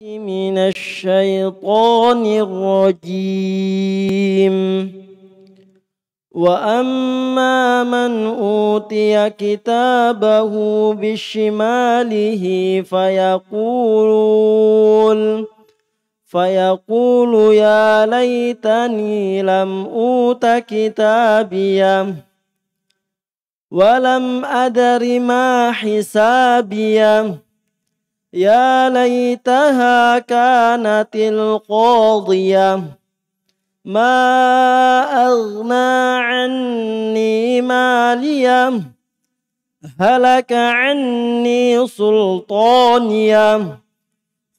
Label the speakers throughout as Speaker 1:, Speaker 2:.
Speaker 1: من الشيطان الرجيم وأما من أوتي كتابه بشماله فيقول فيقول يا ليتني لم أوت كتابيا، ولم أدر ما حسابيا. يا ليتها كانت القاضية ما أغنى عني ماليا هلك عني سلطانيا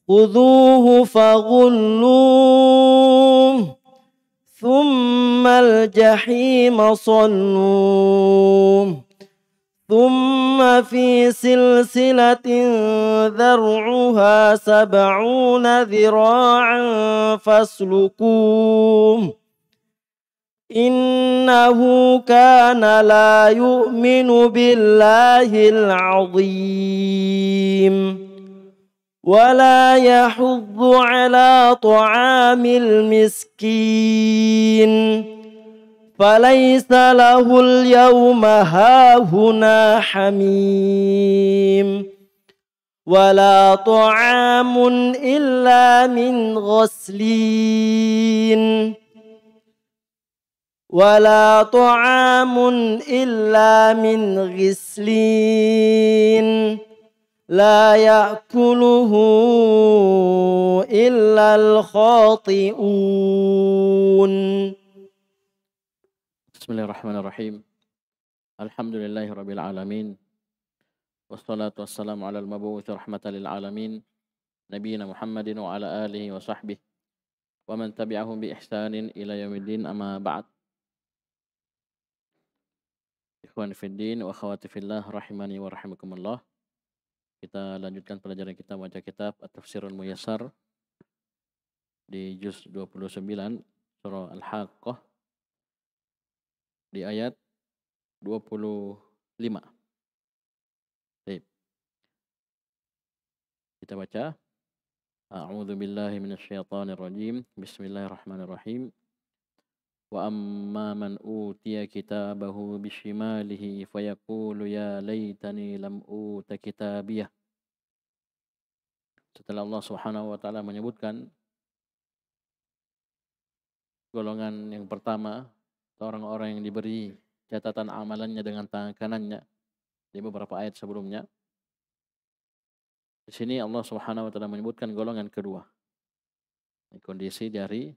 Speaker 1: خذوه فغلوه ثم الجحيم صلوه ثم في سلسلة ذرعها سبعون ذراعا فاسلكوه إنه كان لا يؤمن بالله العظيم ولا يحض على طعام المسكين فليس له اليوم هاهنا حميم ولا طعام إلا من غسلين ولا طعام إلا من غسلين لا يأكله إلا الخاطئون
Speaker 2: Bismillahirrahmanirrahim. Alhamdulillahirabbil alamin. Wassalatu wassalamu ala al-mabu'uts rahmatan lil alamin nabiyina Muhammadin wa ala alihi wa sahbihi wa man tabi'ahum bi ihsanin ila yaumiddin amma ba'd. Ikhwan fiddin wa akhwati fillah rahimani wa rahimakumullah. Kita lanjutkan pelajaran kita baca kitab At-Tafsirul Muyassar di juz 29 surah Al-Haqqah di ayat 25. Baik. Kita baca. A'udzu billahi minasyaitonir rajim. Bismillahirrahmanirrahim. Wa amma man utiya kitabahu bishimalihi fayaqulu ya laitani lam uta kitabiyah. Setelah Allah Subhanahu wa taala menyebutkan golongan yang pertama orang-orang yang diberi catatan amalannya dengan tangan kanannya di beberapa ayat sebelumnya. Di sini Allah Subhanahu wa taala menyebutkan golongan kedua. Kondisi dari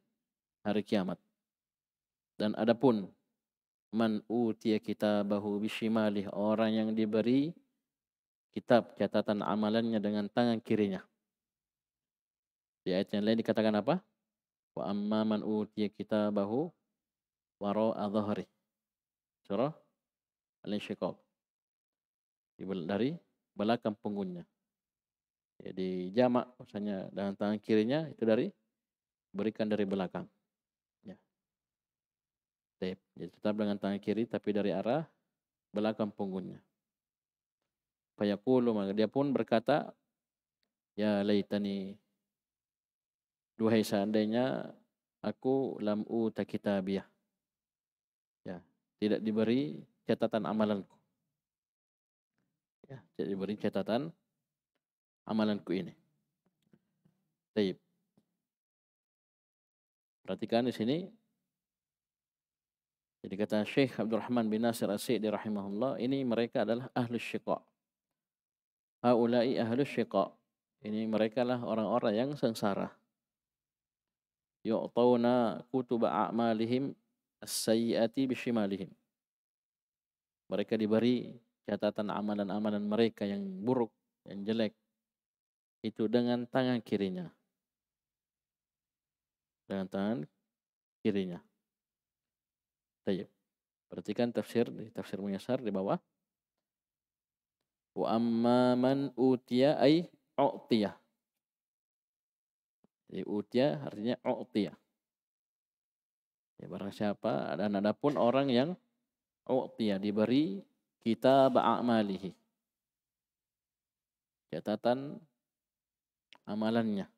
Speaker 2: hari kiamat. Dan adapun man utiya kitabahu bishimalih orang yang diberi kitab catatan amalannya dengan tangan kirinya. Di ayat yang lain dikatakan apa? Wa amman utiya kitabahu waro adhari. Surah al Dari belakang punggungnya. Jadi ya, jamak misalnya dengan tangan kirinya itu dari berikan dari belakang. Ya. Jadi tetap dengan tangan kiri tapi dari arah belakang punggungnya. Fayaqulu maka dia pun berkata, "Ya laitani duhai seandainya aku lam kita biar tidak diberi catatan amalanku. Ya, tidak diberi catatan amalanku ini. Baik. Perhatikan di sini. Jadi kata Syekh Rahman bin Nasir As-Sidi rahimahullah, ini mereka adalah ahli syiqa. Haulai ahli syiqa. Ini mereka lah orang-orang yang sengsara. Yu'tawna kutuba a'malihim as-sayyiati bishimalihim. Mereka diberi catatan amalan-amalan mereka yang buruk, yang jelek. Itu dengan tangan kirinya. Dengan tangan kirinya. Tayyip. Perhatikan tafsir di tafsir Muyasar di bawah. Wa amma man utiya ay u'tiya. Jadi utia artinya u'tiya. Ya barang siapa dan adapun orang yang u'tiya diberi kitab a'malihi. Catatan amalannya.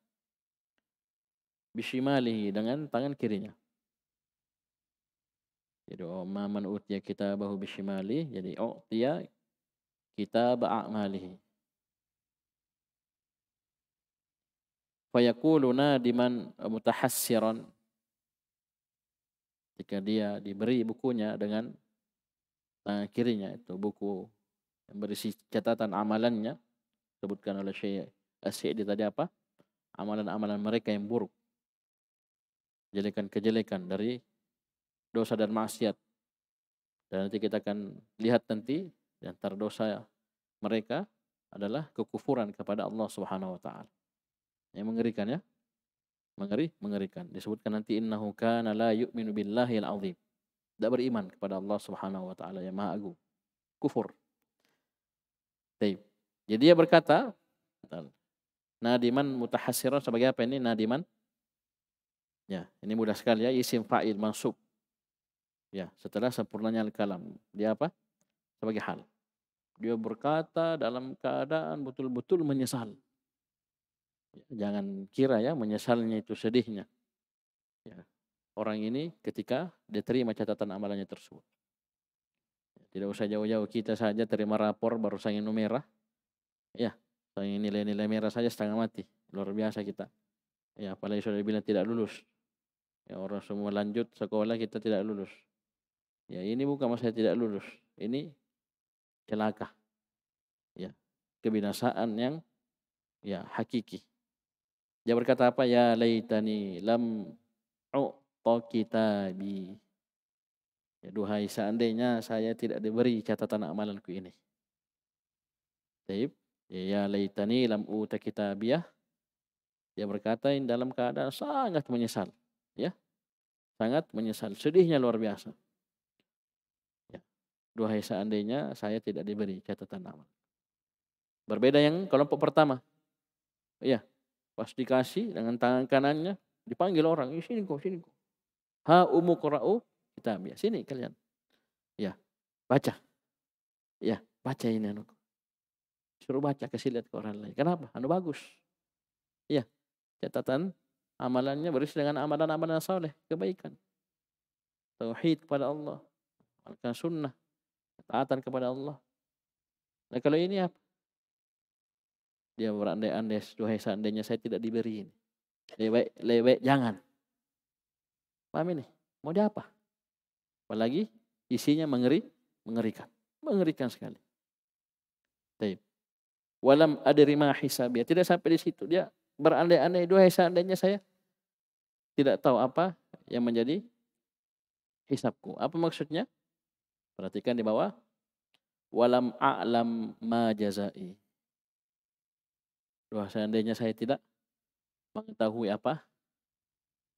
Speaker 2: Bishimalihi dengan tangan kirinya. Jadi man u'tiya kitabahu bishimali, jadi u'tiya kitab a'malihi. Fayaqulu diman mutahassiran. Jika dia diberi bukunya dengan uh, kirinya itu buku yang berisi catatan amalannya sebutkan oleh Syekh Asyidi eh, tadi apa? Amalan-amalan mereka yang buruk. Kejelekan-kejelekan dari dosa dan maksiat. Dan nanti kita akan lihat nanti di antara dosa mereka adalah kekufuran kepada Allah Subhanahu wa taala. Yang mengerikan ya. Mengeri, mengerikan. Disebutkan nanti innahu kana la yu'minu billahi al-azim. Tidak beriman kepada Allah Subhanahu wa taala yang Maha Agung. Kufur. Taib. Jadi dia berkata, nadiman mutahassiran sebagai apa ini nadiman? Ya, ini mudah sekali ya, isim fa'il mansub. Ya, setelah sempurnanya al-kalam. Dia apa? Sebagai hal. Dia berkata dalam keadaan betul-betul menyesal. Ya, jangan kira ya, menyesalnya itu sedihnya orang ini ketika diterima catatan amalannya tersebut. Tidak usah jauh-jauh kita saja terima rapor baru ini merah. Ya, ini nilai-nilai merah saja setengah mati. Luar biasa kita. Ya, apalagi sudah bilang tidak lulus. Ya, orang semua lanjut sekolah kita tidak lulus. Ya, ini bukan masalah tidak lulus. Ini celaka. Ya, kebinasaan yang ya hakiki. Dia berkata apa? Ya laitani lam oh kitabi. Ya, duhai seandainya saya tidak diberi catatan amalanku ini. Taib. Ya laitani lam uta kitabiyah. Dia berkata dalam keadaan sangat menyesal. Ya. Sangat menyesal. Sedihnya luar biasa. Ya. Duhai seandainya saya tidak diberi catatan amal. Berbeda yang kelompok pertama. Ya. Pas dikasih dengan tangan kanannya. Dipanggil orang. Sini kok, sini kok. Ha umu u kitab. Ya, sini kalian. Ya, baca. Ya, baca ini anu. Suruh baca kasih lihat ke orang lain. Kenapa? Anu bagus. Ya, catatan amalannya beris dengan amalan-amalan soleh, kebaikan. Tauhid kepada Allah. Amalkan sunnah. Taatan kepada Allah. Nah kalau ini apa? Dia berandai-andai, duhai seandainya saya tidak diberi ini. lewek jangan. Paham ini? Mau dia apa? Apalagi isinya mengeri, mengerikan. Mengerikan sekali. Taib. Walam adrima hisabia. Tidak sampai di situ. Dia berandai-andai. Dua seandainya saya tidak tahu apa yang menjadi hisabku. Apa maksudnya? Perhatikan di bawah. Walam a'lam ma jazai. seandainya saya tidak mengetahui apa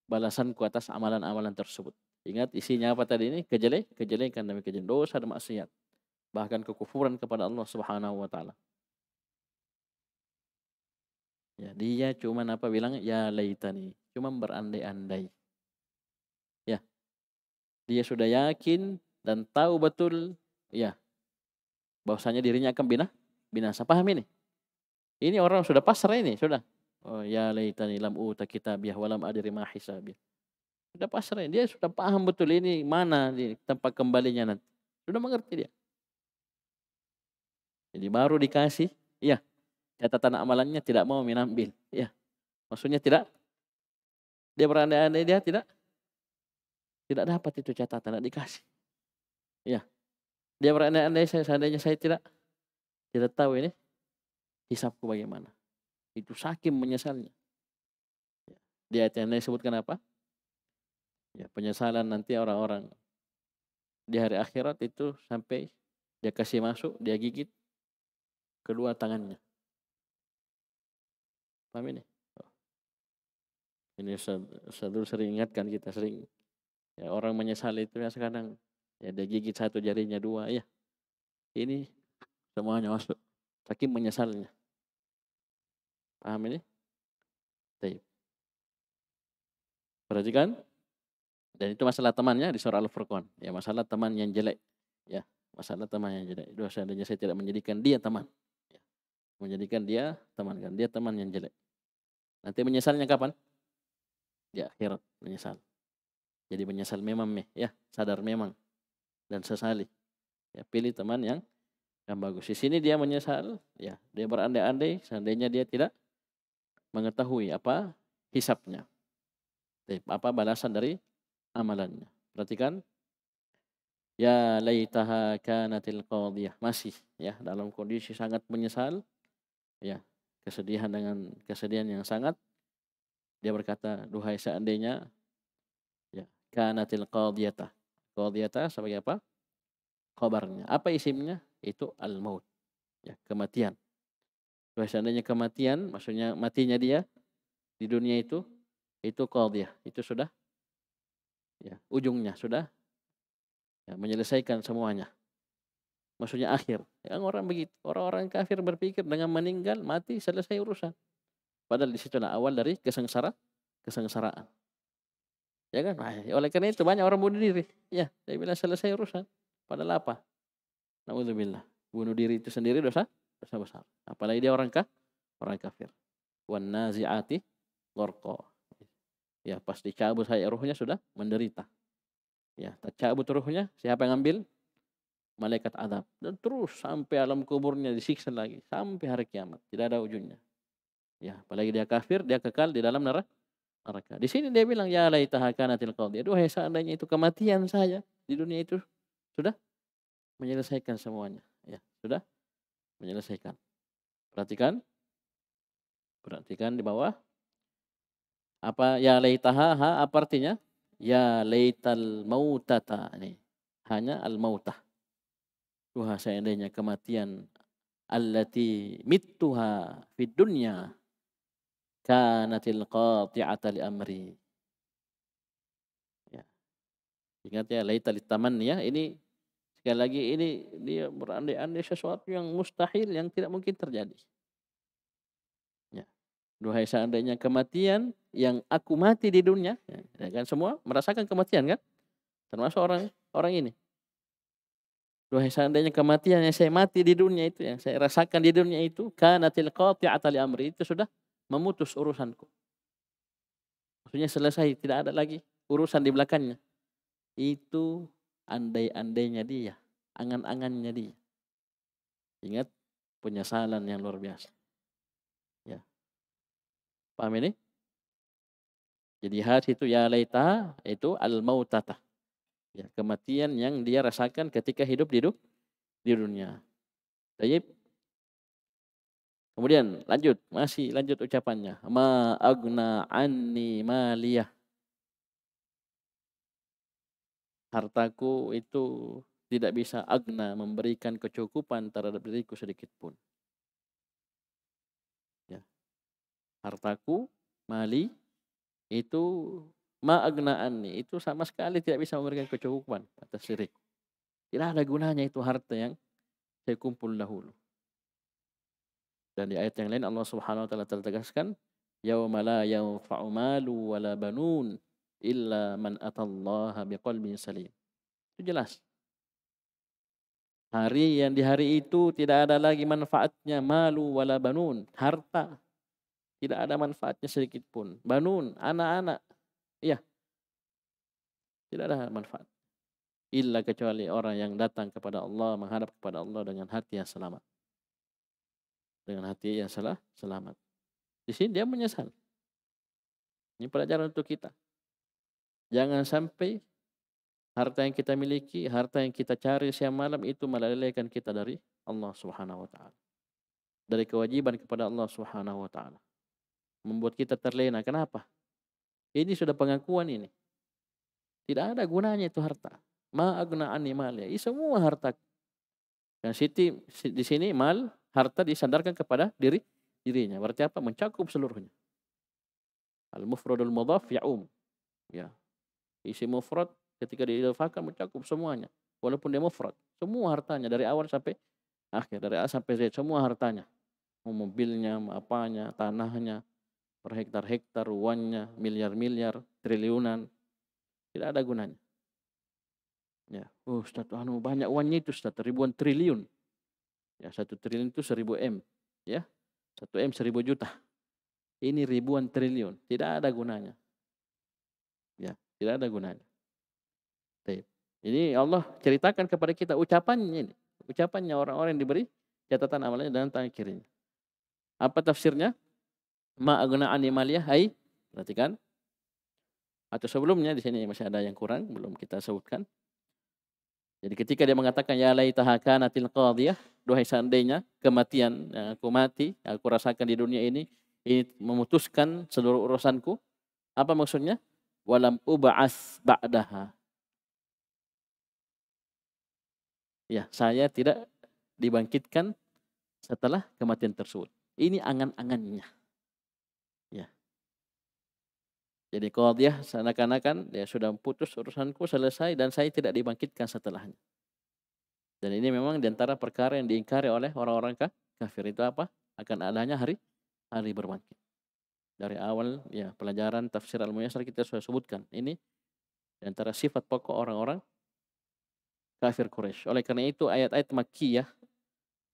Speaker 2: balasanku atas amalan-amalan tersebut. Ingat isinya apa tadi ini? Kejelek, kejelekan demi kejelekan, dosa dan maksiat. Bahkan kekufuran kepada Allah Subhanahu wa taala. Ya, dia cuma apa bilang ya laitani, cuma berandai-andai. Ya. Dia sudah yakin dan tahu betul ya bahwasanya dirinya akan binah, binasa. Paham ini? Ini orang sudah pasrah ini, sudah. Oh, ya laitani lam uta kitabiyah walam adri ma hisabiyah. Sudah pasrah dia sudah paham betul ini mana di tempat kembalinya nanti. Sudah mengerti dia. Jadi baru dikasih, iya. Catatan amalannya tidak mau minambil iya. Maksudnya tidak dia berandai-andai dia tidak tidak dapat itu catatan, tidak dikasih. Iya. Dia berandai-andai saya seandainya saya tidak tidak tahu ini hisabku bagaimana. Itu saking menyesalnya. Di ayat yang lain sebutkan apa? Ya, penyesalan nanti orang-orang di hari akhirat itu sampai dia kasih masuk, dia gigit kedua tangannya. Paham ini? Oh. Ini selalu sering ingatkan kita, sering ya, orang menyesal itu ya sekarang ya dia gigit satu jarinya dua ya. Ini semuanya masuk. Saking menyesalnya. Paham ini? Taib. Perhatikan. Dan itu masalah temannya di surah Al-Furqan. Ya, masalah teman yang jelek. Ya, masalah teman yang jelek. Itu seandainya saya tidak menjadikan dia teman. Ya. Menjadikan dia teman kan. Dia teman yang jelek. Nanti menyesalnya kapan? ya, akhirat menyesal. Jadi menyesal memang meh, ya, sadar memang dan sesali. Ya, pilih teman yang yang bagus. Di sini dia menyesal, ya, dia berandai-andai seandainya dia tidak mengetahui apa hisapnya. Apa balasan dari amalannya. Perhatikan. Ya laytaha kanatil qadiyah. Masih ya dalam kondisi sangat menyesal. Ya, kesedihan dengan kesedihan yang sangat dia berkata, "Duhai seandainya ya kanatil qadiyata." Qadiyata sebagai apa? kobarnya Apa isimnya? Itu al-maut. Ya, kematian. Kalau seandainya kematian, maksudnya matinya dia di dunia itu, itu dia, itu sudah ya, ujungnya sudah ya, menyelesaikan semuanya. Maksudnya akhir. Ya, orang begitu, orang-orang kafir berpikir dengan meninggal mati selesai urusan. Padahal disitulah awal dari kesengsara, kesengsaraan. Ya kan? Nah, oleh karena itu banyak orang bunuh diri. Ya, dia bilang selesai urusan. Padahal apa? Nauzubillah. Bunuh diri itu sendiri dosa dosa besar. Apalagi dia orang kah? Orang kafir. Wan naziati gorko. Ya pasti cabut saya ruhnya sudah menderita. Ya tercabut ruhnya siapa yang ambil? Malaikat adab dan terus sampai alam kuburnya disiksa lagi sampai hari kiamat tidak ada ujungnya. Ya apalagi dia kafir dia kekal di dalam neraka. Neraka. Di sini dia bilang ya laitaha kanatil qadiyah. Duhai seandainya itu kematian saya di dunia itu sudah menyelesaikan semuanya. Ya, sudah menyelesaikan. Perhatikan. Perhatikan di bawah. Apa ya laitaha ha apa artinya? Ya laital mautata ini. Hanya al mautah. Tuha seandainya kematian allati mittuha fid dunya kanatil qati'ata li amri. Ya. Ingat ya leital taman ya ini Sekali lagi ini dia berandai-andai sesuatu yang mustahil yang tidak mungkin terjadi. Ya. Duhai seandainya kematian yang aku mati di dunia, ya, ya, kan semua merasakan kematian kan? Termasuk orang orang ini. Duhai seandainya kematian yang saya mati di dunia itu, yang saya rasakan di dunia itu, karena qati'ata atali amri, itu sudah memutus urusanku. Maksudnya selesai, tidak ada lagi urusan di belakangnya. Itu andai-andainya dia, angan-angannya dia. Ingat penyesalan yang luar biasa. Ya. Paham ini? Jadi hati itu ya laita itu al mautata. Ya, kematian yang dia rasakan ketika hidup di, di dunia. Jadi Kemudian lanjut, masih lanjut ucapannya. Ma agna anni maliyah. hartaku itu tidak bisa agna hmm. memberikan kecukupan terhadap diriku sedikit pun. Ya. Hartaku, mali itu ma'agnaanni itu sama sekali tidak bisa memberikan kecukupan atas diriku. Tidak ada gunanya itu harta yang saya kumpul dahulu. Dan di ayat yang lain Allah Subhanahu wa taala telah tegaskan, "Yauma la yanfa'u malu wala banun illa man atallaha biqalbin salim. Itu jelas. Hari yang di hari itu tidak ada lagi manfaatnya malu wala banun, harta. Tidak ada manfaatnya sedikit pun. Banun, anak-anak. Iya. Tidak ada manfaat. Illa kecuali orang yang datang kepada Allah, menghadap kepada Allah dengan hati yang selamat. Dengan hati yang salah, selamat. Di sini dia menyesal. Ini pelajaran untuk kita. Jangan sampai harta yang kita miliki, harta yang kita cari siang malam itu melalaikan kita dari Allah Subhanahu wa taala. Dari kewajiban kepada Allah Subhanahu wa taala. Membuat kita terlena. Kenapa? Ini sudah pengakuan ini. Tidak ada gunanya itu harta. Ma ani mal ya. semua harta. Dan siti di sini mal harta disandarkan kepada diri dirinya. Berarti apa? Mencakup seluruhnya. Al-mufradul mudhaf ya'um. Ya, Isi mufrad ketika diidhafakan mencakup semuanya. Walaupun dia mufrad, semua hartanya dari awal sampai akhir, dari A sampai Z semua hartanya. Mau mobilnya, apanya, tanahnya, per hektar-hektar, uangnya miliar-miliar, triliunan. Tidak ada gunanya. Ya, oh satu anu banyak uangnya itu Ustaz, ribuan triliun. Ya, satu triliun itu seribu M. Ya, satu M seribu juta. Ini ribuan triliun. Tidak ada gunanya. Tidak ada gunanya. Ini Allah ceritakan kepada kita ucapannya ini. Ucapannya orang-orang yang diberi catatan amalnya dan tangan kirinya. Apa tafsirnya? Ma'aguna animaliyah hai. Perhatikan. Atau sebelumnya di sini masih ada yang kurang belum kita sebutkan. Jadi ketika dia mengatakan ya laitaha kanatil qadhiyah, duhai seandainya kematian yang aku mati, yang aku rasakan di dunia ini ini memutuskan seluruh urusanku. Apa maksudnya? walam uba'as ba'daha. Ya, saya tidak dibangkitkan setelah kematian tersebut. Ini angan-angannya. Ya. Jadi kalau dia seakan-akan dia sudah putus urusanku selesai dan saya tidak dibangkitkan setelahnya. Dan ini memang diantara perkara yang diingkari oleh orang-orang kafir itu apa? Akan adanya hari hari berbangkit dari awal ya pelajaran tafsir al muyasar kita sudah sebutkan ini antara sifat pokok orang-orang kafir Quraisy. Oleh karena itu ayat-ayat makkiyah,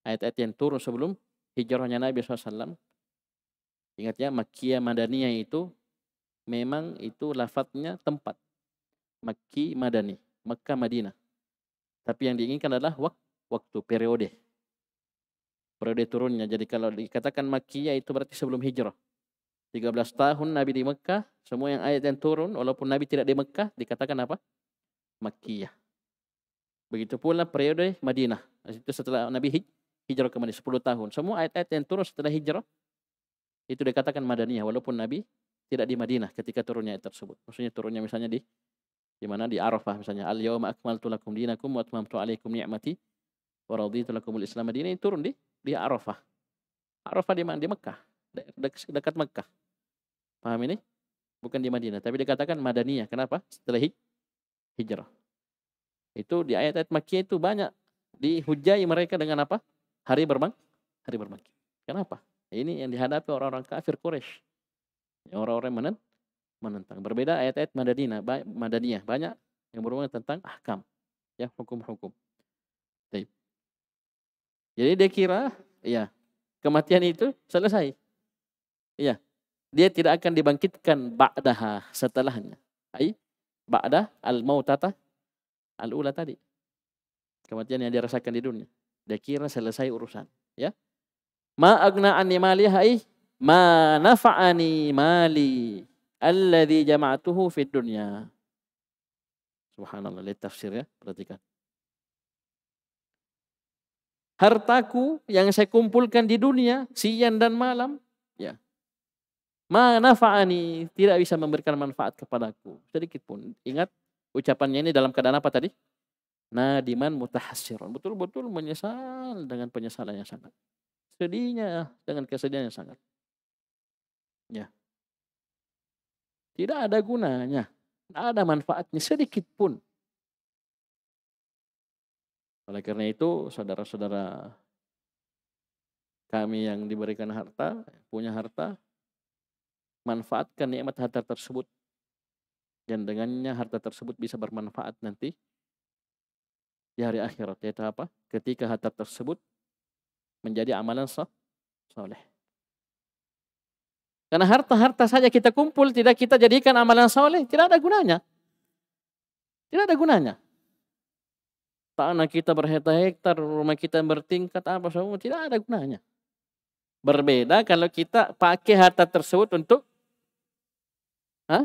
Speaker 2: ayat-ayat yang turun sebelum hijrahnya Nabi SAW. Ingat ya, makkiyah madaniyah itu memang itu lafadznya tempat. Makki madani, Mekah Madinah. Tapi yang diinginkan adalah waktu periode. Periode turunnya. Jadi kalau dikatakan makkiyah itu berarti sebelum hijrah. 13 tahun Nabi di Mekah, semua yang ayat yang turun walaupun Nabi tidak di Mekah dikatakan apa? Makkiyah. Begitu pula periode Madinah. Itu setelah Nabi hij hijrah ke Madinah 10 tahun. Semua ayat-ayat yang turun setelah hijrah itu dikatakan Madaniyah walaupun Nabi tidak di Madinah ketika turunnya ayat tersebut. Maksudnya turunnya misalnya di di mana di Arafah misalnya al yauma akmaltu lakum dinakum wa atmamtu alaikum ni'mati wa raditu lakumul Islam madinah turun di di Arafah. Arafah di mana? Di Mekah. Dekat Mekah. Paham ini? Bukan di Madinah, tapi dikatakan Madaniyah. Kenapa? Setelah hijrah. Itu di ayat-ayat Makkiyah itu banyak dihujai mereka dengan apa? Hari berbang, hari berbang. Kenapa? Ini yang dihadapi orang-orang kafir Quraisy. Orang-orang menentang. Berbeda ayat-ayat Madaniyah, Madaniyah banyak yang berhubungan tentang ahkam, ya hukum-hukum. Jadi dia kira, ya kematian itu selesai. Iya, dia tidak akan dibangkitkan ba'daha setelahnya. Ai ba'da al-mautata al-ula tadi. Kematian yang dia rasakan di dunia. Dia kira selesai urusan, ya. Ma agna anni mali hai ma nafa'ani mali alladhi jama'tuhu fid dunya. Subhanallah, lihat tafsir ya, perhatikan. Hartaku yang saya kumpulkan di dunia, siang dan malam, manafa'ani tidak bisa memberikan manfaat kepadaku sedikit pun ingat ucapannya ini dalam keadaan apa tadi nadiman mutahassiron betul-betul menyesal dengan penyesalan yang sangat sedihnya dengan kesedihan yang sangat ya tidak ada gunanya tidak ada manfaatnya sedikit pun oleh karena itu saudara-saudara kami yang diberikan harta punya harta manfaatkan nikmat harta tersebut dan dengannya harta tersebut bisa bermanfaat nanti di hari akhirat yaitu apa ketika harta tersebut menjadi amalan sah, soleh karena harta-harta saja kita kumpul tidak kita jadikan amalan soleh tidak ada gunanya tidak ada gunanya tanah kita berhektar-hektar rumah kita bertingkat apa semua tidak ada gunanya berbeda kalau kita pakai harta tersebut untuk Hah?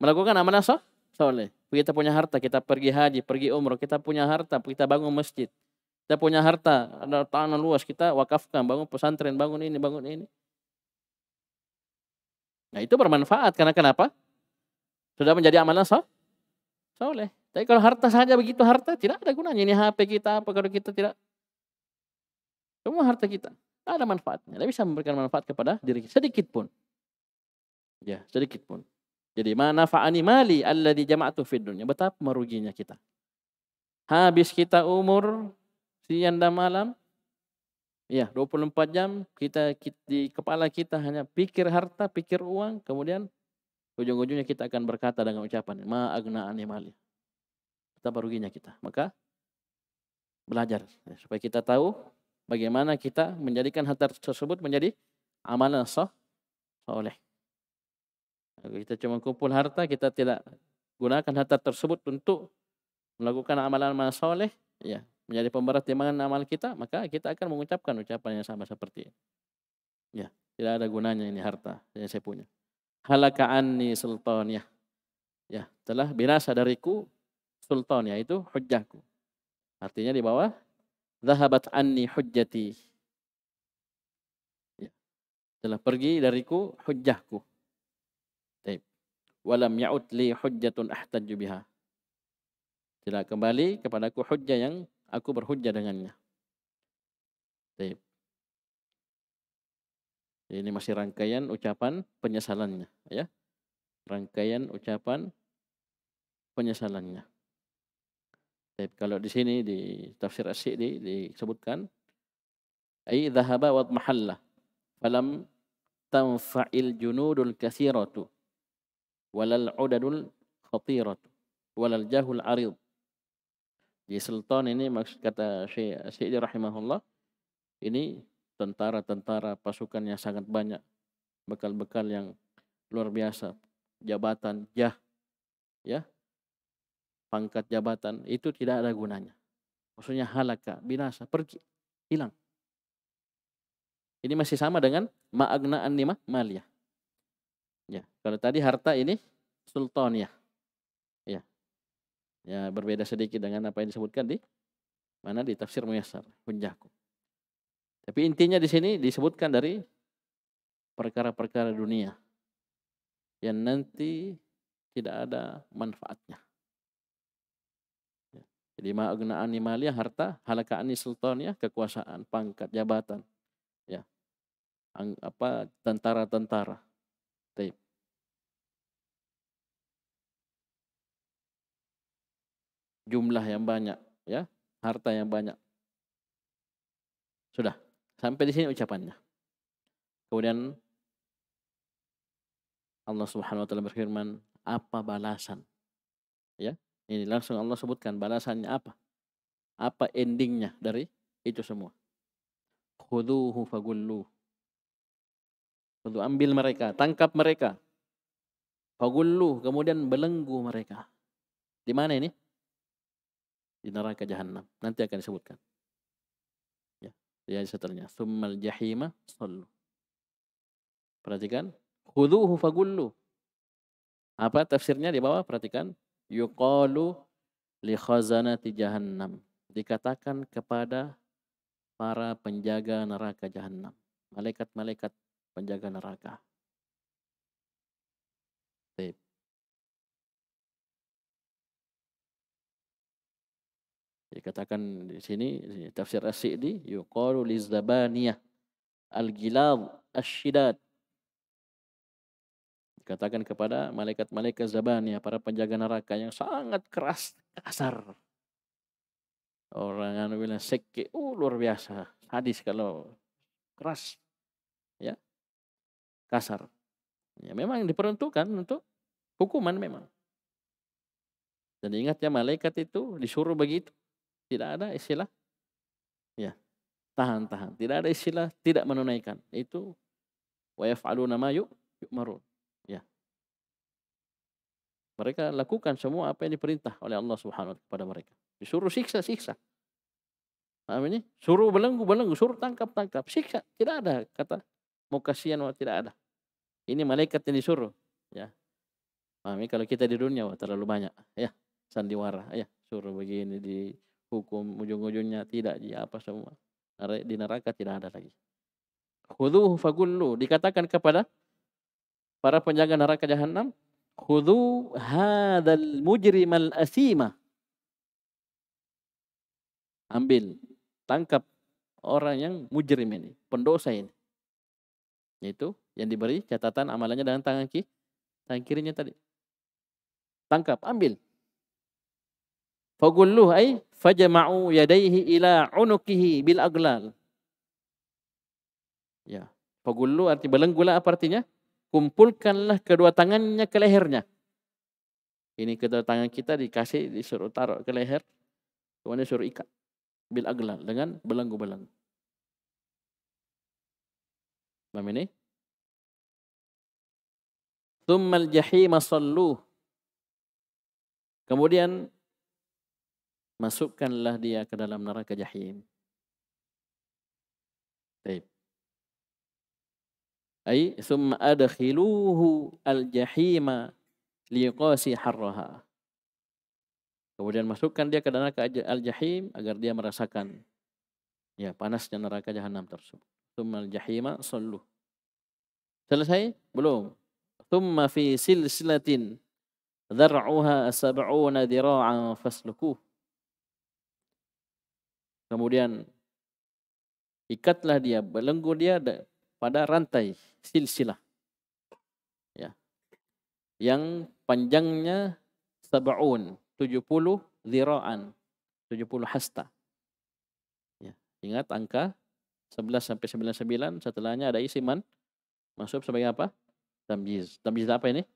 Speaker 2: Melakukan amalan so? soleh. Kita punya harta, kita pergi haji, pergi umroh, kita punya harta, kita bangun masjid. Kita punya harta, ada tanah luas, kita wakafkan, bangun pesantren, bangun ini, bangun ini. Nah itu bermanfaat karena kenapa? Sudah menjadi amalan so? soleh. Tapi kalau harta saja begitu harta tidak ada gunanya. Ini HP kita apa kalau kita tidak semua harta kita ada manfaatnya. Tidak bisa memberikan manfaat kepada diri sedikit pun. Ya sedikit pun. Jadi mana fa'ani mali alladhi jama'tu fid dunya. Betapa meruginya kita. Habis kita umur siang dan malam. Ya, 24 jam kita, kita di kepala kita hanya pikir harta, pikir uang, kemudian ujung-ujungnya kita akan berkata dengan ucapan ma agna'ani mali. Betapa ruginya kita. Maka belajar ya, supaya kita tahu bagaimana kita menjadikan harta tersebut menjadi amalan sah soleh. Kita cuma kumpul harta, kita tidak gunakan harta tersebut untuk melakukan amalan-amalan soleh, ya, menjadi pemberat timbangan amal kita, maka kita akan mengucapkan ucapan yang sama seperti ini. Ya, tidak ada gunanya ini harta yang saya punya. Halaka anni sultan ya. Ya, telah binasa dariku sultan ya itu hujjahku. Artinya di bawah zahabat anni hujjati. Ya. Telah pergi dariku hujjahku walam ya'ud li hujjatun ahtajju biha. Tidak kembali kepadaku hujjah yang aku berhujjah dengannya. Baik. Ini masih rangkaian ucapan penyesalannya, ya. Rangkaian ucapan penyesalannya. Tapi kalau di sini di tafsir As-Sidi disebutkan ai dhahaba wa mahalla falam tanfa'il junudul katsiratu walal udadul khatirat walal jahul arid di sultan ini maksud kata Syekh Syekh rahimahullah ini tentara-tentara pasukan yang sangat banyak bekal-bekal yang luar biasa jabatan jah ya pangkat jabatan itu tidak ada gunanya maksudnya halaka binasa pergi hilang ini masih sama dengan ma'agna'an nimah maliyah Ya, kalau tadi harta ini sultan ya. Ya. Ya, berbeda sedikit dengan apa yang disebutkan di mana di tafsir Muyassar, Hunjaku. Tapi intinya di sini disebutkan dari perkara-perkara dunia yang nanti tidak ada manfaatnya. Ya, jadi makna animalia ya, harta, sultan ya kekuasaan, pangkat, jabatan. Ya. Ang, apa tentara-tentara jumlah yang banyak, ya, harta yang banyak. Sudah, sampai di sini ucapannya. Kemudian Allah Subhanahu wa taala berfirman, apa balasan? Ya, ini langsung Allah sebutkan balasannya apa? Apa endingnya dari itu semua? Khuduhu fagullu. untuk ambil mereka, tangkap mereka. Fagullu, kemudian belenggu mereka. Di mana ini? di neraka jahanam. Nanti akan disebutkan. Ya, jadi ya, seterusnya Summal jahima sallu. Perhatikan. Khuduhu fagullu. Apa tafsirnya di bawah? Perhatikan. Yuqalu li khazanati jahannam. Dikatakan kepada para penjaga neraka jahanam. Malaikat-malaikat penjaga neraka. Dikatakan di sini, di tafsir As-Sidi, yuqalu lizabaniyah al-gilad asyidad. Dikatakan kepada malaikat-malaikat zabaniyah, para penjaga neraka yang sangat keras, kasar. Orang anu bilang seke, oh uh, luar biasa. Hadis kalau keras, ya kasar. Ya, memang diperuntukkan untuk hukuman memang. Dan ingat ya malaikat itu disuruh begitu. Tidak ada istilah ya tahan-tahan. Tidak ada istilah tidak menunaikan. Itu wa yaf'aluna ma yu'marun. Ya. Mereka lakukan semua apa yang diperintah oleh Allah Subhanahu wa kepada mereka. Disuruh siksa-siksa. Paham ini? Suruh belenggu-belenggu, suruh tangkap-tangkap, siksa. Tidak ada kata mau kasihan wah tidak ada. Ini malaikat yang disuruh, ya. Paham kalau kita di dunia wah terlalu banyak, ya. Sandiwara, ya. Suruh begini di hukum ujung-ujungnya tidak ya apa semua di neraka tidak ada lagi khudhuhu fagullu dikatakan kepada para penjaga neraka jahanam khudhu hadzal mujrimal asima ambil tangkap orang yang mujrim ini pendosa ini yaitu yang diberi catatan amalannya dengan tangan kiri tangan kirinya tadi tangkap ambil Fagulluh ay fajma'u yadaihi ila unukihi bil aglal. Ya, fagullu arti belenggulah apa artinya? Kumpulkanlah kedua tangannya ke lehernya. Ini kedua tangan kita dikasih disuruh taruh ke leher, kemudian disuruh ikat bil aglal dengan belenggu-belenggu. Paham ini? Thummal jahima salluh. Kemudian masukkanlah dia ke dalam neraka jahim. Baik. Ai thumma adkhiluhu al-jahima liqasi harraha. Kemudian masukkan dia ke dalam neraka al-jahim agar dia merasakan ya panasnya neraka jahanam tersebut. Thumma al-jahima sallu. Selesai? Belum. Thumma fi silsilatin dhar'uha 70 dhira'an fasluku. Kemudian ikatlah dia, belenggu dia pada rantai silsilah. Ya. Yang panjangnya sab'un, 70 zira'an, 70 hasta. Ya. Ingat angka 11 sampai 99 setelahnya ada isiman masuk sebagai apa? Tamjiz. Tamjiz apa ini?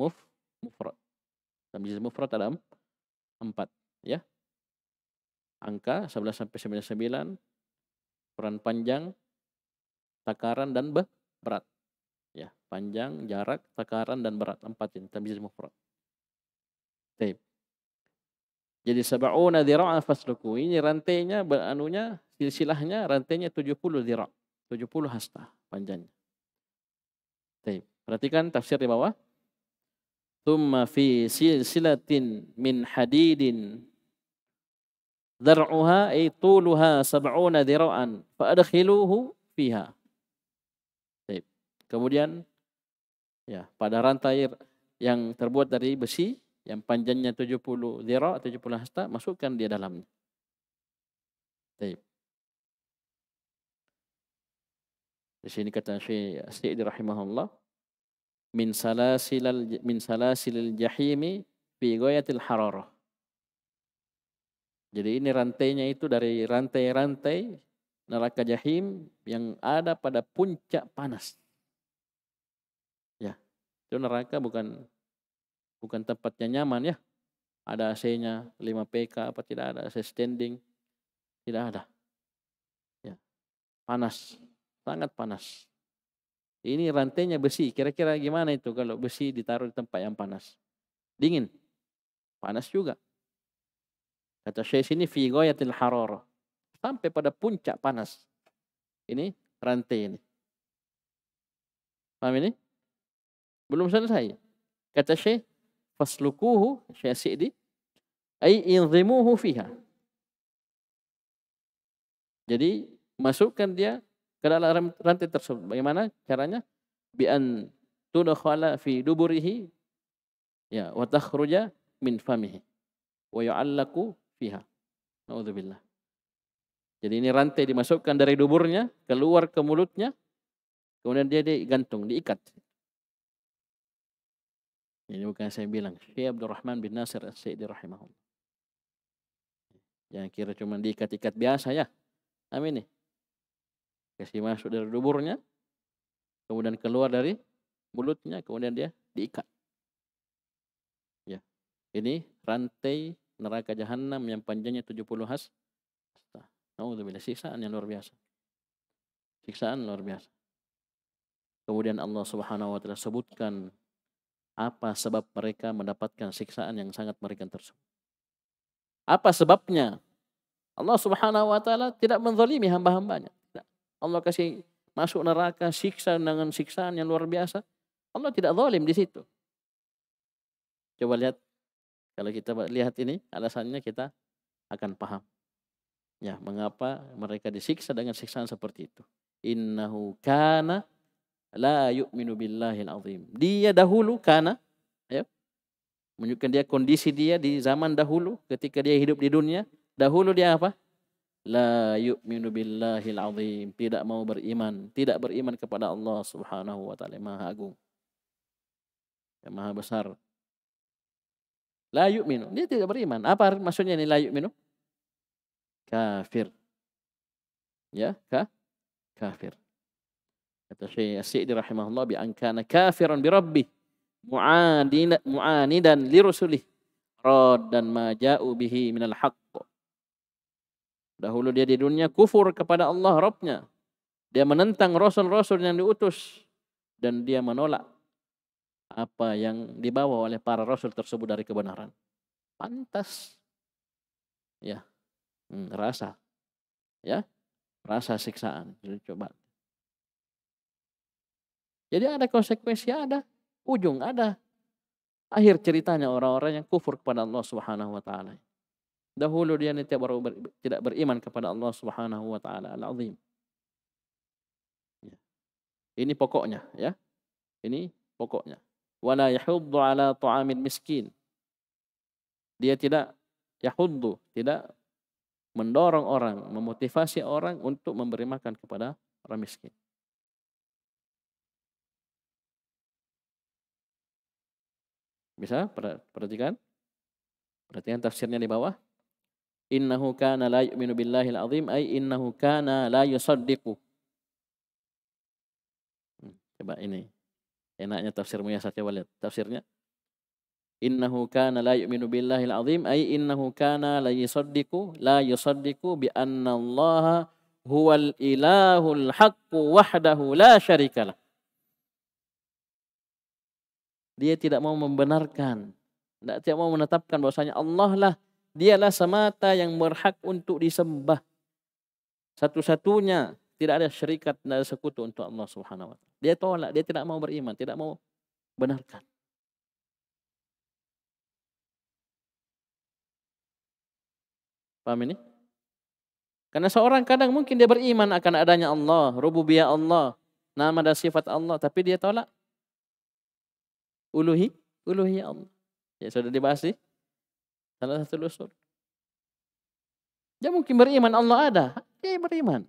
Speaker 2: Muf, mufrad. Tamjiz mufrad ada empat. Ya angka 11 sampai 99, peran panjang, takaran dan berat. Ya, panjang, jarak, takaran dan berat. Empat ini semua mufrad. Baik. Jadi sab'una dhira'an fasluku. Ini rantainya anunya silsilahnya rantainya 70 dhira'. 70 hasta panjangnya. Baik. Perhatikan tafsir di bawah. Thumma fi silsilatin min hadidin Dar'uha ay tuluha sab'una dira'an fa'adkhiluhu fiha. Baik. Kemudian ya, pada rantai yang terbuat dari besi yang panjangnya 70 dira, 70 hasta, masukkan dia dalamnya. Baik. Di sini kata Syekh Sa'id rahimahullah min salasilal min salasilil jahimi fi ghayatil hararah. Jadi ini rantainya itu dari rantai-rantai neraka jahim yang ada pada puncak panas. Ya, itu neraka bukan bukan tempatnya nyaman ya. Ada AC-nya 5 PK apa tidak ada AC standing tidak ada. Ya, panas sangat panas. Ini rantainya besi. Kira-kira gimana itu kalau besi ditaruh di tempat yang panas? Dingin. Panas juga. Kata Syekh ini fi ghayatil hararah. Sampai pada puncak panas. Ini rantai ini. Paham ini? Belum selesai. Kata Syekh, faslukuhu, Syekh Sidi, ay inzimuhu fiha. Jadi masukkan dia ke dalam rantai tersebut. Bagaimana caranya? Bi an tudkhala fi duburihi ya wa takhruja min famihi wa yu'allaku fiha. Nauzubillah. Jadi ini rantai dimasukkan dari duburnya, keluar ke mulutnya, kemudian dia digantung, diikat. Ini bukan saya bilang, Syekh Rahman bin Nasir al saidi rahimahullah. Jangan kira cuma diikat-ikat biasa ya. Amin nih. Kasih masuk dari duburnya, kemudian keluar dari mulutnya, kemudian dia diikat. Ya. Ini rantai neraka jahanam yang panjangnya 70 has. Nauzubillah siksaan yang luar biasa. Siksaan luar biasa. Kemudian Allah Subhanahu wa taala sebutkan apa sebab mereka mendapatkan siksaan yang sangat mereka tersebut. Apa sebabnya? Allah Subhanahu wa taala tidak menzalimi hamba-hambanya. Allah kasih masuk neraka siksa dengan siksaan yang luar biasa. Allah tidak zalim di situ. Coba lihat kalau kita lihat ini alasannya kita akan paham. Ya, mengapa mereka disiksa dengan siksaan seperti itu? Innahu kana la yu'minu billahil azim. Dia dahulu kana ya. Menunjukkan dia kondisi dia di zaman dahulu ketika dia hidup di dunia, dahulu dia apa? La yu'minu billahil azim. Tidak mau beriman, tidak beriman kepada Allah Subhanahu wa taala Maha Agung. Yang Maha Besar La yu'minu. Dia tidak beriman. Apa maksudnya ini la yu'minu? Kafir. Ya, ka? kafir. Kata Syekh as rahimahullah bi an ankana kafiran bi rabbih mu'adina mu'anidan li rusulih raddan ma ja'u bihi minal haqq. Dahulu dia di dunia kufur kepada Allah Rabbnya. Dia menentang rasul-rasul yang diutus dan dia menolak apa yang dibawa oleh para rasul tersebut dari kebenaran. Pantas. Ya. Hmm, rasa. Ya. Rasa siksaan. Jadi coba. Jadi ada konsekuensi ada. Ujung ada. Akhir ceritanya orang-orang yang kufur kepada Allah Subhanahu wa taala. Dahulu dia tidak, ber, tidak beriman kepada Allah Subhanahu wa taala al ya. Ini pokoknya ya. Ini pokoknya wala yahuddu ala ta'amin miskin. Dia tidak yahuddu, tidak mendorong orang, memotivasi orang untuk memberi makan kepada orang miskin. Bisa perhatikan? Perhatikan tafsirnya di bawah. Innahu kana la yu'minu billahi al-azim ay innahu kana la yusaddiqu. Hmm, coba ini. Enaknya tafsirmu ya Satya Walid. Tafsirnya innahu kana la yu'minu billahi al azim ay innahu kana la yusaddiqu la yusaddiqu bi anna Allah huwal ilahul haqqu wahdahu la syarikalah. Dia tidak mau membenarkan, tidak mau menetapkan bahwasanya Allah lah, dialah semata yang berhak untuk disembah. Satu-satunya tidak ada syarikat, tidak ada sekutu untuk Allah Subhanahu wa taala. Dia tolak, dia tidak mau beriman, tidak mau benarkan. Paham ini? Karena seorang kadang mungkin dia beriman akan adanya Allah, rububiyah Allah, nama dan sifat Allah, tapi dia tolak uluhi, uluhi ya Allah. Ya sudah dibahas sih. salah satu lusur. Dia mungkin beriman Allah ada, dia beriman.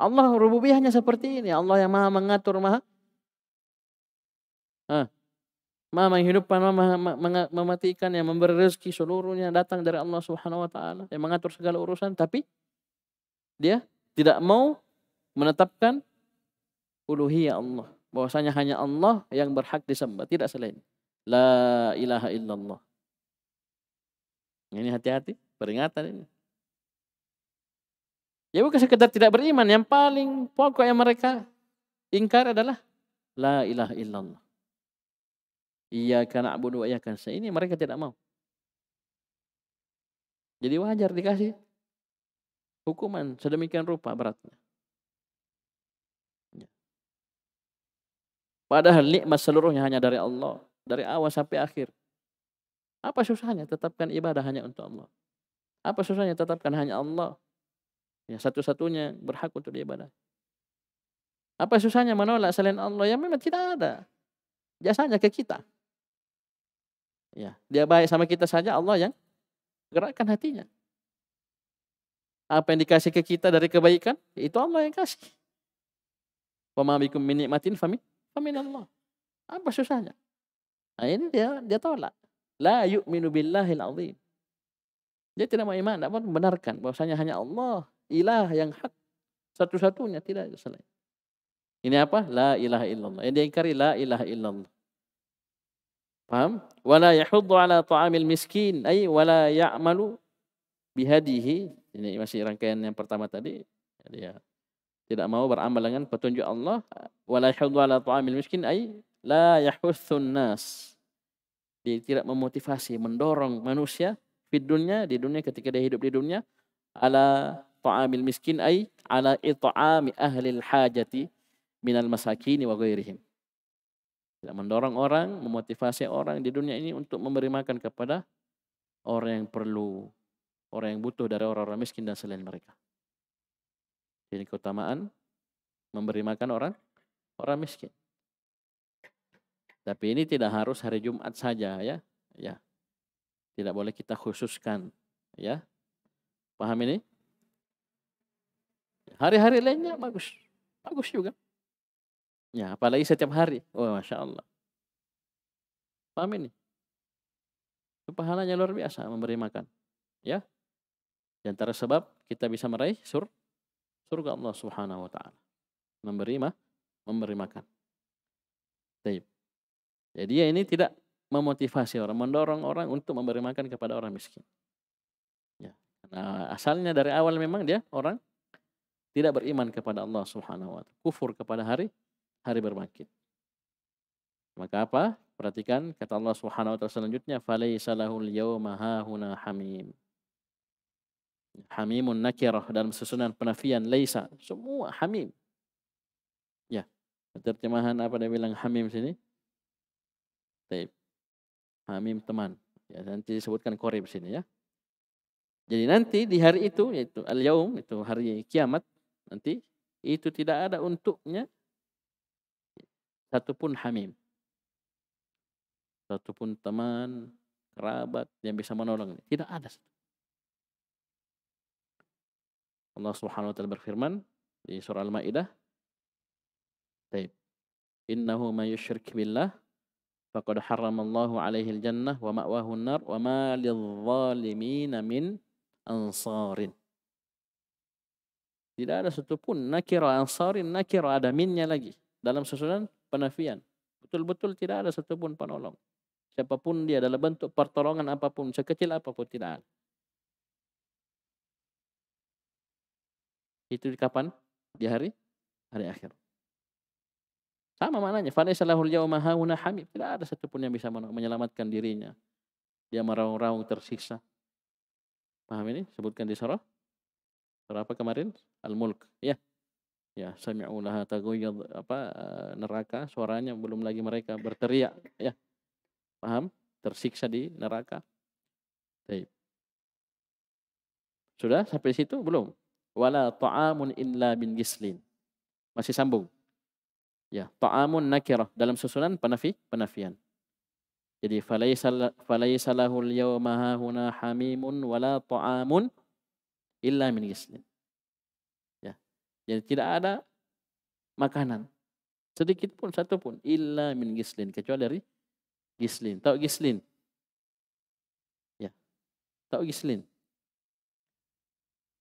Speaker 2: Allah Rububiahnya seperti ini. Allah yang maha mengatur, maha Hah. Maha menghidupkan, maha mematikan, yang memberi rezeki seluruhnya datang dari Allah Subhanahu wa taala, yang mengatur segala urusan, tapi dia tidak mau menetapkan uluhiyah Allah, bahwasanya hanya Allah yang berhak disembah, tidak selain. La ilaha illallah. Ini hati-hati, peringatan ini. Ya bukan sekedar tidak beriman, yang paling pokok yang mereka ingkar adalah la ilaha illallah. Iyyaka na'budu wa iyyaka nasta'in. Ini mereka tidak mau. Jadi wajar dikasih hukuman sedemikian rupa beratnya. Ya. Padahal nikmat seluruhnya hanya dari Allah, dari awal sampai akhir. Apa susahnya tetapkan ibadah hanya untuk Allah? Apa susahnya tetapkan hanya Allah? Ya satu-satunya berhak untuk diibadah. Apa susahnya menolak selain Allah? Ya memang tidak ada. Jasanya ke kita. Ya, dia baik sama kita saja Allah yang gerakkan hatinya. Apa yang dikasih ke kita dari kebaikan, ya, itu Allah yang kasih. Wa ma bikum min ni'matin famin Allah. Apa susahnya? Nah, ini dia dia tolak. La yu'minu billahil azim. Dia tidak mau iman, tidak mau membenarkan bahwasanya hanya Allah Ilah yang hak. Satu-satunya tidak ada selain. Ini apa? La ilaha illallah. Yang diingkari la ilaha illallah. Paham? Wala yahuddu ala ta'amil miskin. Ay wala ya'malu bihadihi. Ini masih rangkaian yang pertama tadi. Dia ya, tidak mau beramal dengan petunjuk Allah. Wala yahuddu ala ta'amil miskin. Ay la yahussun nas. Dia tidak memotivasi, mendorong manusia di dunia, di dunia ketika dia hidup di dunia ala ta'amil miskin ay ala it'ami ahlil hajati minal masakini wa ghairihim. Tidak mendorong orang, memotivasi orang di dunia ini untuk memberi makan kepada orang yang perlu, orang yang butuh dari orang-orang miskin dan selain mereka. Ini keutamaan memberi makan orang orang miskin. Tapi ini tidak harus hari Jumat saja ya. Ya. Tidak boleh kita khususkan ya. Paham ini? Hari-hari lainnya bagus. Bagus juga. Ya, apalagi setiap hari. oh, Masya Allah. Paham ini? Itu pahalanya luar biasa memberi makan. Ya. Di antara sebab kita bisa meraih sur surga Allah Subhanahu wa taala. Memberi ma memberi makan. Baik. Jadi ya ini tidak memotivasi orang, mendorong orang untuk memberi makan kepada orang miskin. Ya. Nah, asalnya dari awal memang dia orang tidak beriman kepada Allah Subhanahu wa taala, kufur kepada hari hari berbangkit. Maka apa? Perhatikan kata Allah Subhanahu wa taala selanjutnya, "Falaisa lahul yauma hahuna hamim." Hamimun nakirah dalam susunan penafian laisa, semua hamim. Ya. Terjemahan apa dia bilang hamim sini? Taib. Hamim teman. Ya, nanti disebutkan korib sini ya. Jadi nanti di hari itu yaitu al-yaum itu hari kiamat nanti itu tidak ada untuknya satupun hamim satupun teman kerabat yang bisa menolong tidak ada Allah Subhanahu wa taala berfirman di surah Al-Maidah Taib. Innahu may yusyrik billah faqad haramallahu alaihi al-jannah wa ma'wahu an-nar wa ma lidh-dhalimin min ansarin. Tidak ada satupun nakira ansarin nakira ada minnya lagi dalam susunan penafian. Betul-betul tidak ada satupun penolong. Siapapun dia dalam bentuk pertolongan apapun, sekecil apapun tidak ada. Itu kapan? Di hari hari akhir. Sama maknanya. Falaisa lahul yawma hauna hamid. Tidak ada satupun yang bisa menyelamatkan dirinya. Dia meraung-raung tersiksa. Paham ini? Sebutkan di surah berapa kemarin al-mulk ya ya sami'u laha tagoyyad apa eh, neraka suaranya belum lagi mereka berteriak ya paham tersiksa di neraka Baik. sudah sampai situ belum wala ta'amun illa bin gislin masih sambung ya ta'amun nakirah dalam susunan penafi penafian jadi falaisa falaisa lahul yawma hamimun wala ta'amun illa min yaslin. Ya. Jadi tidak ada makanan sedikit pun satu pun illa min gislin kecuali dari gislin. Tahu gislin? Ya. Tahu gislin?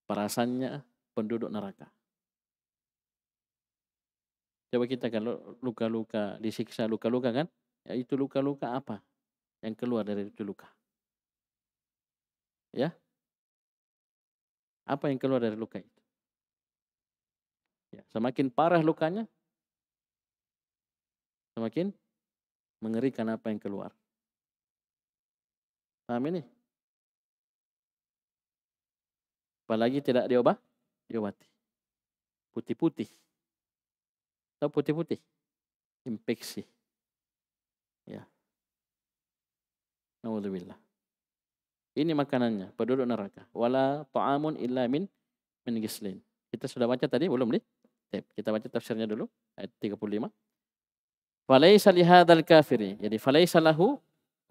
Speaker 2: Perasannya penduduk neraka. Coba kita kan luka-luka disiksa luka-luka kan? Ya, itu luka-luka apa yang keluar dari itu luka? Ya, apa yang keluar dari luka itu? Ya, semakin parah lukanya, semakin mengerikan apa yang keluar. Paham ini? Apalagi tidak diobat, diobati. Putih-putih. Tahu putih-putih? Infeksi. Ya. Nauzubillah. Ini makanannya, penduduk neraka. Wala ta'amun illa min min gislin. Kita sudah baca tadi belum nih? Kita baca tafsirnya dulu ayat 35. Falaisa li hadzal kafiri. Jadi falaisa lahu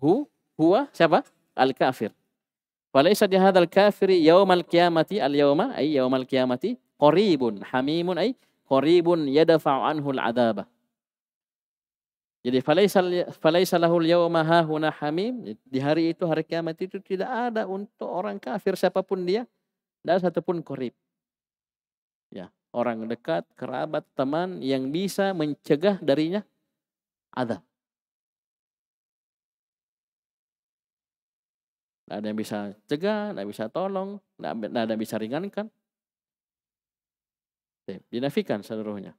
Speaker 2: hu huwa siapa? Al kafir. Falaisa li hadzal kafiri yaumal kiamati al yauma ay yaumal kiamati qaribun hamimun ay qaribun yadfa'u anhu al adabah. Jadi falaisalahul yawma hahuna hamim. Di hari itu, hari kiamat itu tidak ada untuk orang kafir siapapun dia. Tidak ada satupun korib. Ya, orang dekat, kerabat, teman yang bisa mencegah darinya ada. Tidak ada yang bisa cegah, tidak bisa tolong, tidak ada yang bisa ringankan. Dinafikan seluruhnya.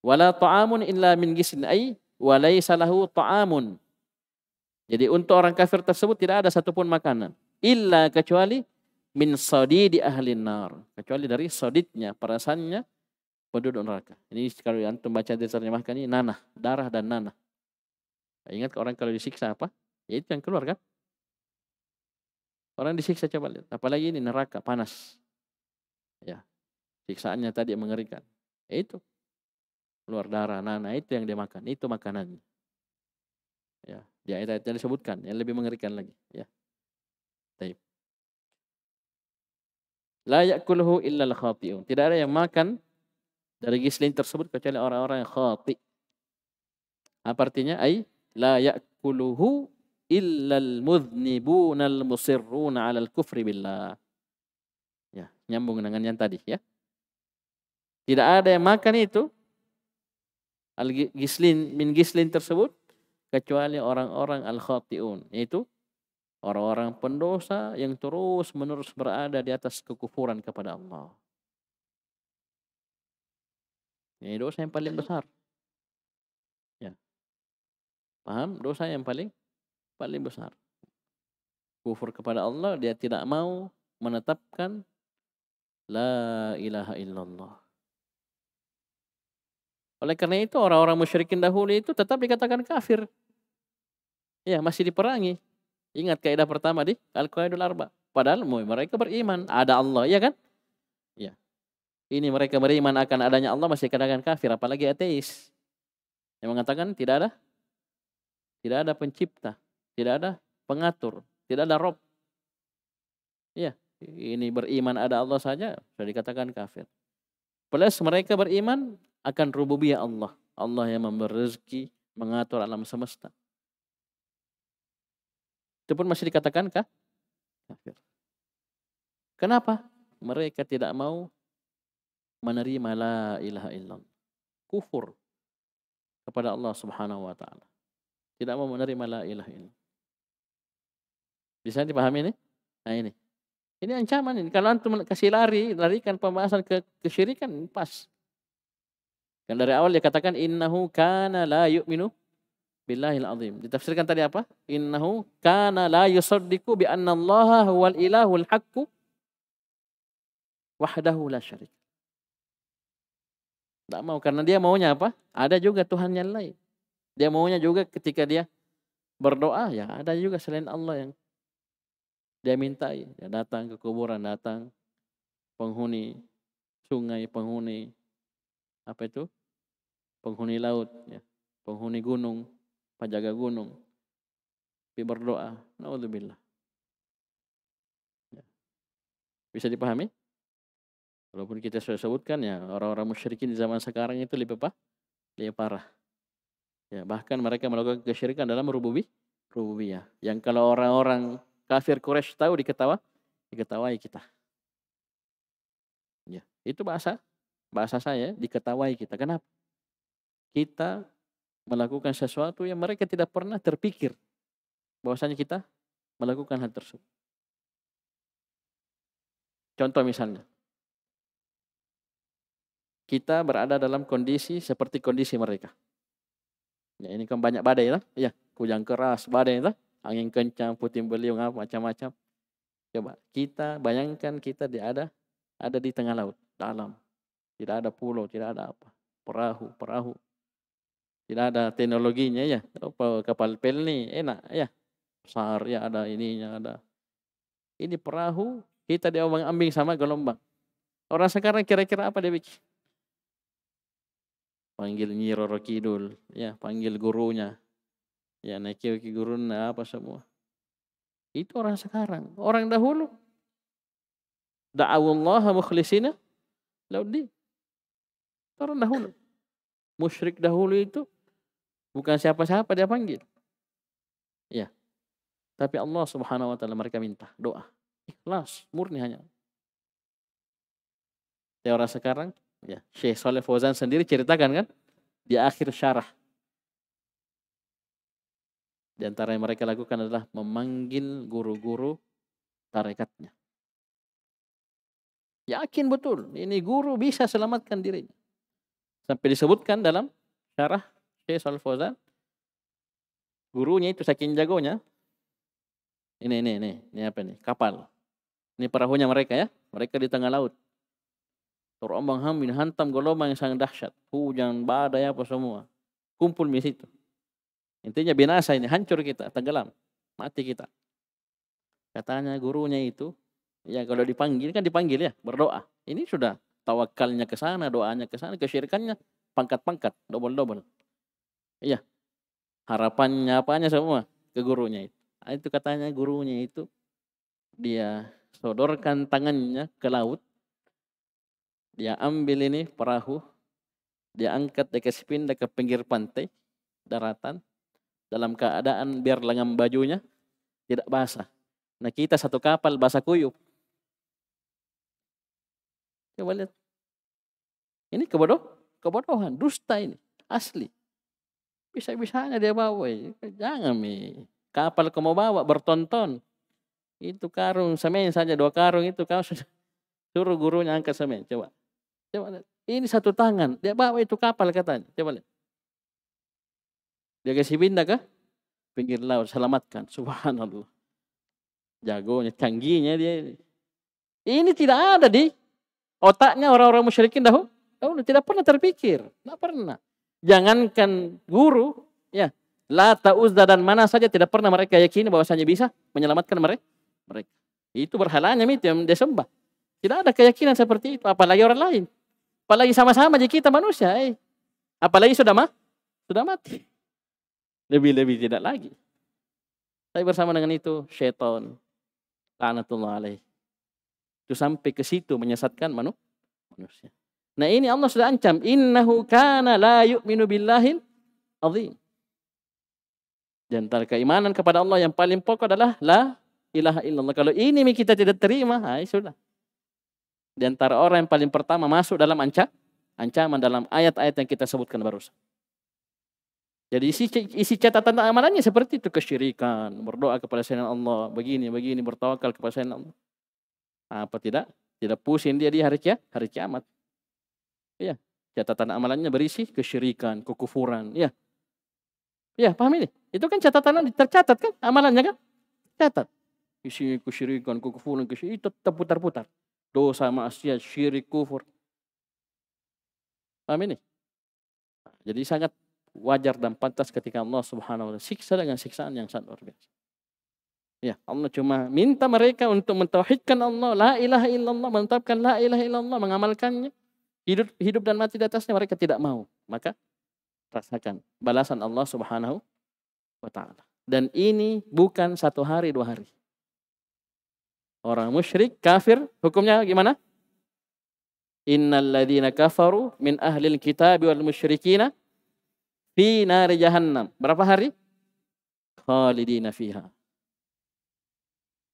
Speaker 2: Wala ta'amun illa min gisin ay walaysa lahu ta'amun. Jadi untuk orang kafir tersebut tidak ada satupun makanan. Illa kecuali min sadidi ahli nar. Kecuali dari sadidnya, perasannya penduduk neraka. Ini kalau antum baca diterjemahkan ini nanah, darah dan nanah. Nah, ingat orang kalau disiksa apa? Ya itu yang keluar kan? Orang disiksa coba lihat. Apalagi ini neraka, panas. Ya, siksaannya tadi mengerikan. Ya itu keluar darah. Nah, nah itu yang dia makan, itu makanannya. Ya, di ayat yang disebutkan yang lebih mengerikan lagi, ya. Taib. La yakulhu illa khatiun Tidak ada yang makan dari gislin tersebut kecuali orang-orang yang khati. Apa artinya? Ai la yakuluhu illal mudhnibuna al musirruna al kufri billah. Ya, nyambung dengan yang tadi ya. Tidak ada yang makan itu al-gislin min gislin tersebut kecuali orang-orang al-khati'un yaitu orang-orang pendosa yang terus menerus berada di atas kekufuran kepada Allah. Ini dosa yang paling besar. Ya. Paham? Dosa yang paling paling besar. Kufur kepada Allah dia tidak mau menetapkan la ilaha illallah. Oleh karena itu orang-orang musyrikin dahulu itu tetap dikatakan kafir. Ya, masih diperangi. Ingat kaidah pertama di Al-Qaidul Arba. Padahal mereka beriman, ada Allah, ya kan? Ya. Ini mereka beriman akan adanya Allah masih dikatakan kafir, apalagi ateis. Yang mengatakan tidak ada tidak ada pencipta, tidak ada pengatur, tidak ada rob. Ya, ini beriman ada Allah saja sudah dikatakan kafir. Plus mereka beriman akan rububiyah Allah. Allah yang memberi rezeki, mengatur alam semesta. Itu pun masih dikatakan kah? Kafir. Kenapa? Mereka tidak mau menerima la ilaha illallah. Kufur kepada Allah Subhanahu wa taala. Tidak mau menerima la ilaha illallah. Bisa dipahami ini? Nah ini. Ini ancaman ini. Kalau antum kasih lari, larikan pembahasan ke kesyirikan pas. Karena dari awal dia katakan innahu kana la yu'minu billahil azim. Ditafsirkan tadi apa? Innahu kana la yusaddiqu bi anna Allah huwal ilahul haqqu wahdahu la syarik. tak mau karena dia maunya apa? Ada juga Tuhan yang lain. Dia maunya juga ketika dia berdoa ya ada juga selain Allah yang dia mintai. Dia datang ke kuburan, datang penghuni sungai, penghuni apa itu? penghuni laut, ya, penghuni gunung, penjaga gunung. Tapi berdoa, naudzubillah. Ya. Bisa dipahami? Walaupun kita sudah sebutkan ya, orang-orang musyrikin di zaman sekarang itu lebih apa? Lebih parah. Ya, bahkan mereka melakukan kesyirikan dalam rububi, rububiyah. Yang kalau orang-orang kafir Quraisy tahu diketawa, diketawai kita. Ya, itu bahasa bahasa saya diketawai kita. Kenapa? kita melakukan sesuatu yang mereka tidak pernah terpikir bahwasanya kita melakukan hal tersebut. Contoh misalnya, kita berada dalam kondisi seperti kondisi mereka. Ya, ini kan banyak badai lah. Ya, kujang keras, badai lah. Angin kencang, puting beliung, macam-macam. Coba kita bayangkan kita di ada ada di tengah laut, dalam. Tidak ada pulau, tidak ada apa. Perahu, perahu. Tidak ada teknologinya ya. Kapal pel enak ya. Besar ya ada ininya ada. Ini perahu kita diomong ambing sama gelombang. Orang sekarang kira-kira apa dia bikin? Panggil Nyi Roro Kidul, ya, panggil gurunya. Ya, naik ke guru apa semua. Itu orang sekarang. Orang dahulu. da'awullah mukhlisina laudi. Orang dahulu. Musyrik dahulu itu Bukan siapa-siapa dia panggil. Ya. Tapi Allah Subhanahu wa taala mereka minta doa. Ikhlas, murni hanya. orang sekarang, ya, Syekh Saleh Fauzan sendiri ceritakan kan di akhir syarah. Di antara yang mereka lakukan adalah memanggil guru-guru tarekatnya. Yakin betul, ini guru bisa selamatkan dirinya. Sampai disebutkan dalam syarah Syekh Al Fauzan gurunya itu saking jagonya ini ini ini ini apa nih kapal ini perahunya mereka ya mereka di tengah laut terombang hambing hantam gelombang yang sangat dahsyat hujan badai apa semua kumpul di situ intinya binasa ini hancur kita tenggelam mati kita katanya gurunya itu ya kalau dipanggil kan dipanggil ya berdoa ini sudah tawakalnya ke sana doanya ke sana kesyirikannya pangkat-pangkat dobel-dobel. Iya. Harapannya apanya semua ke gurunya itu. Ah, itu katanya gurunya itu dia sodorkan tangannya ke laut. Dia ambil ini perahu, dia angkat dia kasih pindah ke pinggir pantai daratan dalam keadaan biar lengan bajunya tidak basah. Nah kita satu kapal basah kuyup. Coba lihat. Ini kebodoh, kebodohan, dusta ini, asli. Bisa-bisanya dia bawa. Jangan mi. Kapal kau mau bawa bertonton. Itu karung semen saja dua karung itu kau sudah suruh gurunya angkat semen. Coba. Coba lihat. Ini satu tangan. Dia bawa itu kapal katanya. Coba lihat. Dia kasih pindah ke pinggir laut. Selamatkan. Subhanallah. Jagonya, canggihnya dia. Ini tidak ada di otaknya orang-orang musyrikin dahulu. Dahulu tidak pernah terpikir. Tidak pernah. Jangankan guru, ya, Lata, Uzza dan mana saja tidak pernah mereka yakini bahwasanya bisa menyelamatkan mereka. Mereka itu berhalanya itu yang disembah. Tidak ada keyakinan seperti itu, apalagi orang lain. Apalagi sama-sama aja kita manusia. Eh. Apalagi sudah mah, sudah mati. Lebih-lebih tidak lagi. Tapi bersama dengan itu syaitan tanatullah alaih. Itu sampai ke situ menyesatkan manusia. Nah ini Allah sudah ancam. Innahu kana la yu'minu billahil azim. Di antara keimanan kepada Allah yang paling pokok adalah la ilaha illallah. Kalau ini kita tidak terima, hai ya sudah. Di antara orang yang paling pertama masuk dalam anca, ancaman dalam ayat-ayat yang kita sebutkan barusan. Jadi isi, isi catatan amalannya seperti itu kesyirikan, berdoa kepada sayang Allah, begini begini bertawakal kepada sayang Allah. Apa tidak? Tidak pusing dia di hari kiamat, hari kiamat. Ya, catatan amalannya berisi kesyirikan, kekufuran. Ya, ya paham ini? Itu kan catatan tercatat kan amalannya kan? Catat. Isi kesyirikan, kekufuran, kesyirikan, itu terputar-putar. Dosa, maksiat, syirik, kufur. Paham ini? Nah, jadi sangat wajar dan pantas ketika Allah Subhanahu wa taala siksa dengan siksaan yang sangat luar biasa. Ya, Allah cuma minta mereka untuk mentauhidkan Allah, la ilaha illallah, menetapkan la ilaha illallah, mengamalkannya. Hidup, hidup dan mati di atasnya mereka tidak mau. Maka rasakan balasan Allah Subhanahu wa taala. Dan ini bukan satu hari dua hari. Orang musyrik, kafir, hukumnya gimana? Innalladzina kafaru min ahlil kitab wal musyrikina fi nari jahannam. Berapa hari? Khalidina fiha.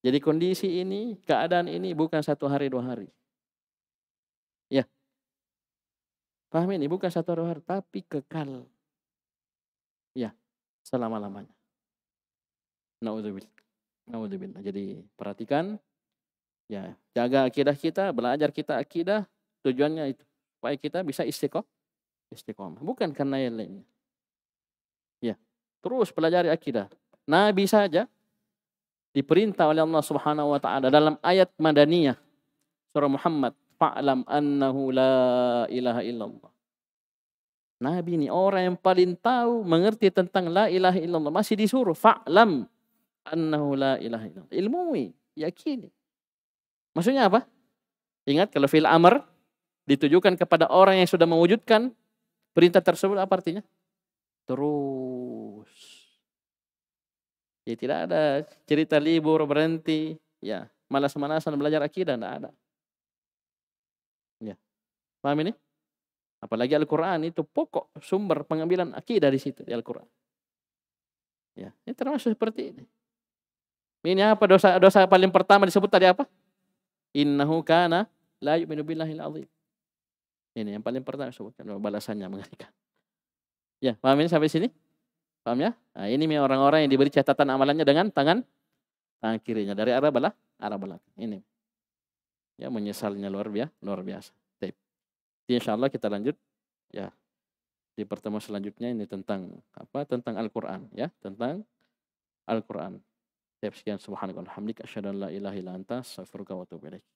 Speaker 2: Jadi kondisi ini, keadaan ini bukan satu hari dua hari. Ya, Paham ini? Bukan satu roh tapi kekal. Ya, selama-lamanya. Na'udzubillah. Na'udzubillah. Jadi perhatikan. Ya, jaga akidah kita, belajar kita akidah. Tujuannya itu. Supaya kita bisa istiqomah. Istiqomah. Bukan karena yang lainnya. Ya, terus pelajari akidah. Nabi saja diperintah oleh Allah Subhanahu wa taala dalam ayat Madaniyah surah Muhammad Fa'lam annahu la ilaha illallah. Nabi ini orang yang paling tahu mengerti tentang la ilaha illallah. Masih disuruh fa'lam annahu la ilaha illallah. Ilmui, yakini. Maksudnya apa? Ingat kalau fil amr ditujukan kepada orang yang sudah mewujudkan perintah tersebut apa artinya? Terus. Ya tidak ada cerita libur berhenti, ya malas-malasan belajar akidah tidak ada. Paham ini? Apalagi Al-Quran itu pokok sumber pengambilan akidah di situ di Al-Quran. Ya, ini termasuk seperti ini. Ini apa dosa dosa paling pertama disebut tadi apa? Innahu kana la yu'minu al azim. Ini yang paling pertama disebutkan oh, balasannya mengerikan. Ya, paham ini sampai sini? Paham ya? Nah, ini orang-orang yang diberi catatan amalannya dengan tangan tangan kirinya dari arah belah arah belakang. Ini. Ya, menyesalnya luar biasa, luar biasa. Insya Allah kita lanjut ya di pertemuan selanjutnya ini tentang apa? Tentang Al-Qur'an ya, tentang Al-Qur'an. Sekian subhanakallahumma hamdika asyhadu an la ilaha illa anta astaghfiruka wa atubu